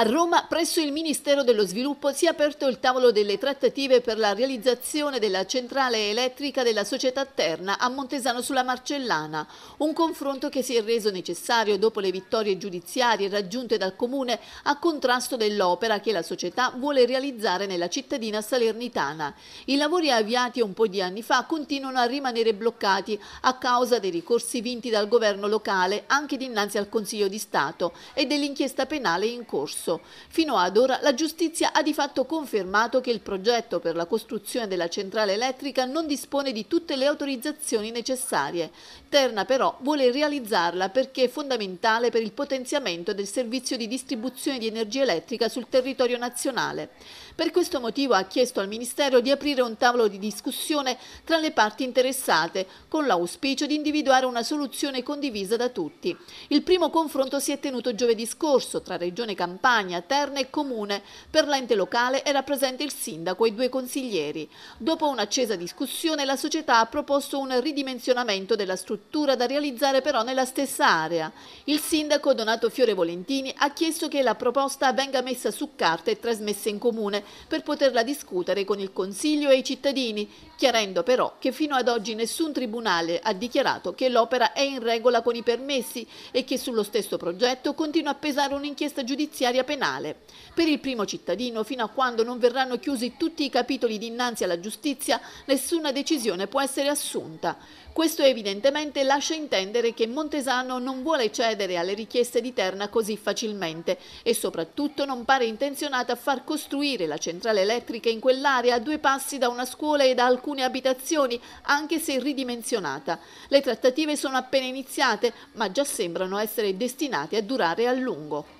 A Roma, presso il Ministero dello Sviluppo, si è aperto il tavolo delle trattative per la realizzazione della centrale elettrica della società Terna a Montesano sulla Marcellana, un confronto che si è reso necessario dopo le vittorie giudiziarie raggiunte dal Comune a contrasto dell'opera che la società vuole realizzare nella cittadina salernitana. I lavori avviati un po' di anni fa continuano a rimanere bloccati a causa dei ricorsi vinti dal governo locale anche dinanzi al Consiglio di Stato e dell'inchiesta penale in corso. Palazzo. Fino ad ora la giustizia ha di fatto confermato che il progetto per la costruzione della centrale elettrica non dispone di tutte le autorizzazioni necessarie. Terna però vuole realizzarla perché è fondamentale per il potenziamento del servizio di distribuzione di energia elettrica sul territorio nazionale. Per questo motivo ha chiesto al Ministero di aprire un tavolo di discussione tra le parti interessate, con l'auspicio di individuare una soluzione condivisa da tutti. Il primo confronto si è tenuto giovedì scorso tra Regione Campania Campania, Terna e Comune. Per l'ente locale era presente il sindaco e due consiglieri. Dopo un'accesa discussione la società ha proposto un ridimensionamento della struttura da realizzare però nella stessa area. Il sindaco Donato Fiore Volentini ha chiesto che la proposta venga messa su carta e trasmessa in comune per poterla discutere con il Consiglio e i cittadini, chiarendo però che fino ad oggi nessun tribunale ha dichiarato che l'opera è in regola con i permessi e che sullo stesso progetto continua a pesare un'inchiesta giudiziaria materia penale. Per il primo cittadino, fino a quando non verranno chiusi tutti i capitoli dinanzi alla giustizia, nessuna decisione può essere assunta. Questo evidentemente lascia intendere che Montesano non vuole cedere alle richieste di Terna così facilmente e soprattutto non pare intenzionata a far costruire la centrale elettrica in quell'area a due passi da una scuola e da alcune abitazioni, anche se ridimensionata. Le trattative sono appena iniziate, ma già sembrano essere destinate a durare a lungo.